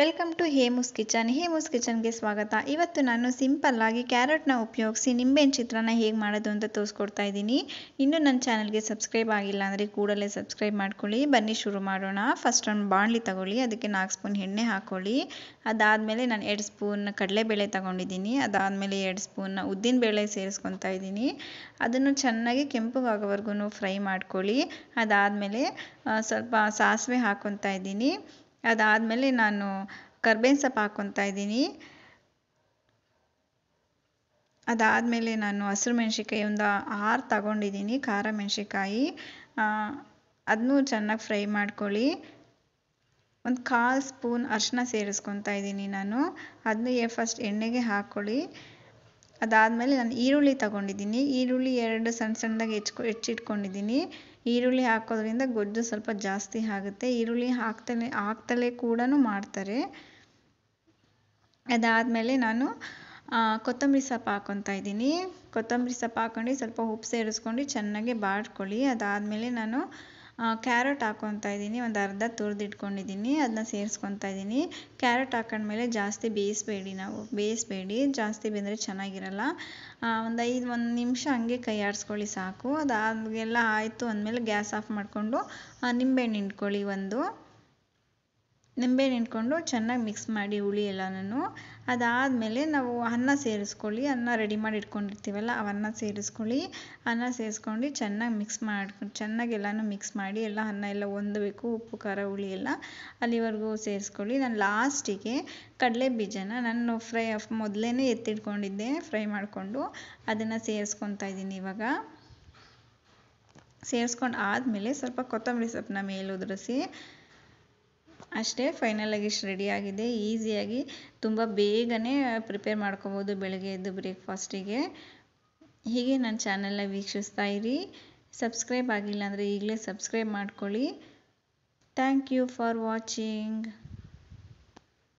welcome to Hemu's kitchen Hemu's ಕಿಚನ್ಗೆ ಸ್ವಾಗತ ಇವತ್ತು ನಾನು ಸಿಂಪಲ್ಲಾಗಿ ಕ್ಯಾರೆಟ್ನ ಉಪಯೋಗಿಸಿ ನಿಂಬೆ ಚಿತ್ರಾನ್ನ ಹೇಗೆ ಮಾಡೋದು ಅಂತ ತೋರಿಸ್ಕೊಡ್ತಾ ಇದ್ದೀನಿ ಇನ್ನೂ ನನ್ನ ಚಾನಲ್ಗೆ ಸಬ್ಸ್ಕ್ರೈಬ್ ಆಗಿಲ್ಲ ಅಂದರೆ ಕೂಡಲೇ ಸಬ್ಸ್ಕ್ರೈಬ್ ಮಾಡ್ಕೊಳ್ಳಿ ಬನ್ನಿ ಶುರು ಮಾಡೋಣ ಫಸ್ಟ್ ಒಂದು ಬಾಣಲಿ ತಗೊಳ್ಳಿ ಅದಕ್ಕೆ ನಾಲ್ಕು ಸ್ಪೂನ್ ಎಣ್ಣೆ ಹಾಕೊಳ್ಳಿ ಅದಾದಮೇಲೆ ನಾನು ಎರಡು ಸ್ಪೂನ್ ಕಡಲೆಬೇಳೆ ತಗೊಂಡಿದ್ದೀನಿ ಅದಾದಮೇಲೆ ಎರಡು ಸ್ಪೂನ್ ಉದ್ದಿನಬೇಳೆ ಸೇರಿಸ್ಕೊತಾ ಇದ್ದೀನಿ ಅದನ್ನು ಚೆನ್ನಾಗಿ ಆಗೋವರೆಗೂ ಫ್ರೈ ಮಾಡ್ಕೊಳ್ಳಿ ಅದಾದಮೇಲೆ ಸ್ವಲ್ಪ ಸಾಸಿವೆ ಹಾಕ್ಕೊತಾ ಇದ್ದೀನಿ ಅದಾದಮೇಲೆ ನಾನು ಕರ್ಬೇವಿನ ಸೊಪ್ಪು ಹಾಕ್ಕೊತಾ ಇದ್ದೀನಿ ಅದಾದಮೇಲೆ ನಾನು ಹಸಿರು ಮೆಣ್ಸಿನ್ಕಾಯಿ ಒಂದು ಆರು ತಗೊಂಡಿದ್ದೀನಿ ಖಾರ ಆ ಅದನ್ನು ಚೆನ್ನಾಗಿ ಫ್ರೈ ಮಾಡ್ಕೊಳ್ಳಿ ಒಂದು ಕಾಲು ಸ್ಪೂನ್ ಅರಿಶಿನ ಸೇರಿಸ್ಕೊತ ಇದ್ದೀನಿ ನಾನು ಅದನ್ನ ಫಸ್ಟ್ ಎಣ್ಣೆಗೆ ಹಾಕ್ಕೊಳ್ಳಿ ಅದಾದಮೇಲೆ ನಾನು ಈರುಳ್ಳಿ ತಗೊಂಡಿದ್ದೀನಿ ಈರುಳ್ಳಿ ಎರಡು ಸಣ್ಣ ಸಣ್ಣದಾಗಿ ಹೆಚ್ಕೊ ಹೆಚ್ಚಿಟ್ಕೊಂಡಿದ್ದೀನಿ ಈರುಳ್ಳಿ ಹಾಕೋದ್ರಿಂದ ಗೊಜ್ಜು ಸ್ವಲ್ಪ ಜಾಸ್ತಿ ಆಗುತ್ತೆ ಈರುಳ್ಳಿ ಹಾಕ್ತಲೇ ಹಾಕ್ತಲೇ ಕೂಡ ಮಾಡ್ತಾರೆ ಅದಾದಮೇಲೆ ನಾನು ಕೊತ್ತಂಬರಿ ಸೊಪ್ಪು ಹಾಕೊತಾ ಇದ್ದೀನಿ ಕೊತ್ತಂಬರಿ ಸೊಪ್ಪು ಹಾಕ್ಕೊಂಡು ಸ್ವಲ್ಪ ಉಪ್ಪು ಸೇರಿಸ್ಕೊಂಡು ಚೆನ್ನಾಗಿ ಬಾಡ್ಕೊಳ್ಳಿ ಅದಾದಮೇಲೆ ನಾನು ಕ್ಯಾರೆಟ್ ಹಾಕೊತಾ ಇದ್ದೀನಿ ಒಂದು ಅರ್ಧ ತುರಿದಿಟ್ಕೊಂಡಿದ್ದೀನಿ ಅದನ್ನ ಸೇರಿಸ್ಕೊತಾ ಇದ್ದೀನಿ ಕ್ಯಾರೆಟ್ ಹಾಕೊಂಡ್ಮೇಲೆ ಜಾಸ್ತಿ ಬೇಯಿಸ್ಬೇಡಿ ನಾವು ಬೇಯಿಸ್ಬೇಡಿ ಜಾಸ್ತಿ ಬೆಂದರೆ ಚೆನ್ನಾಗಿರಲ್ಲ ಒಂದು ಐದು ಒಂದು ನಿಮಿಷ ಹಾಗೆ ಕೈ ಆಡಿಸ್ಕೊಳ್ಳಿ ಸಾಕು ಅದು ಎಲ್ಲ ಆಯಿತು ಅಂದಮೇಲೆ ಗ್ಯಾಸ್ ಆಫ್ ಮಾಡಿಕೊಂಡು ನಿಂಬೆಹಣ್ಣು ಹಿಂಡ್ಕೊಳ್ಳಿ ಒಂದು ನಿಂಬೆ ನಿಂತ್ಕೊಂಡು ಚೆನ್ನಾಗಿ ಮಿಕ್ಸ್ ಮಾಡಿ ಹುಳಿ ಎಲ್ಲನೂ ಅದಾದಮೇಲೆ ನಾವು ಅನ್ನ ಸೇರಿಸ್ಕೊಳ್ಳಿ ಅನ್ನ ರೆಡಿ ಮಾಡಿ ಇಟ್ಕೊಂಡಿರ್ತೀವಲ್ಲ ಅವನ್ನ ಸೇರಿಸ್ಕೊಳ್ಳಿ ಅನ್ನ ಸೇರಿಸ್ಕೊಂಡು ಚೆನ್ನಾಗಿ ಮಿಕ್ಸ್ ಮಾಡ್ಕೊಂಡು ಚೆನ್ನಾಗಿ ಎಲ್ಲನೂ ಮಿಕ್ಸ್ ಮಾಡಿ ಎಲ್ಲ ಅನ್ನ ಎಲ್ಲ ಹೊಂದಬೇಕು ಉಪ್ಪು ಖಾರ ಹುಳಿ ಎಲ್ಲ ಅಲ್ಲಿವರೆಗೂ ಸೇರಿಸ್ಕೊಳ್ಳಿ ನಾನು ಲಾಸ್ಟಿಗೆ ಕಡಲೆ ಬೀಜನ ನಾನು ಫ್ರೈ ಮೊದಲೇ ಎತ್ತಿಟ್ಕೊಂಡಿದ್ದೆ ಫ್ರೈ ಮಾಡಿಕೊಂಡು ಅದನ್ನು ಸೇರಿಸ್ಕೊತಾ ಇದ್ದೀನಿ ಇವಾಗ ಸೇರಿಸ್ಕೊಂಡು ಆದಮೇಲೆ ಸ್ವಲ್ಪ ಕೊತ್ತಂಬರಿ ಸೊಪ್ಪನ್ನ ಮೇಲೆ ಉದುರಿಸಿ ಅಷ್ಟೇ ಫೈನಲಾಗಿ ಇಷ್ಟು ರೆಡಿಯಾಗಿದೆ ಈಸಿಯಾಗಿ ತುಂಬ ಬೇಗನೆ ಪ್ರಿಪೇರ್ ಮಾಡ್ಕೋಬೋದು ಬೆಳಗ್ಗೆ ಎದ್ದು ಬ್ರೇಕ್ಫಾಸ್ಟಿಗೆ ಹೀಗೆ ನನ್ನ ಚಾನೆಲ್ನ ವೀಕ್ಷಿಸ್ತಾ ಇರಿ ಸಬ್ಸ್ಕ್ರೈಬ್ ಆಗಿಲ್ಲ ಅಂದರೆ ಈಗಲೇ ಸಬ್ಸ್ಕ್ರೈಬ್ ಮಾಡ್ಕೊಳ್ಳಿ ಥ್ಯಾಂಕ್ ಯು ಫಾರ್ ವಾಚಿಂಗ್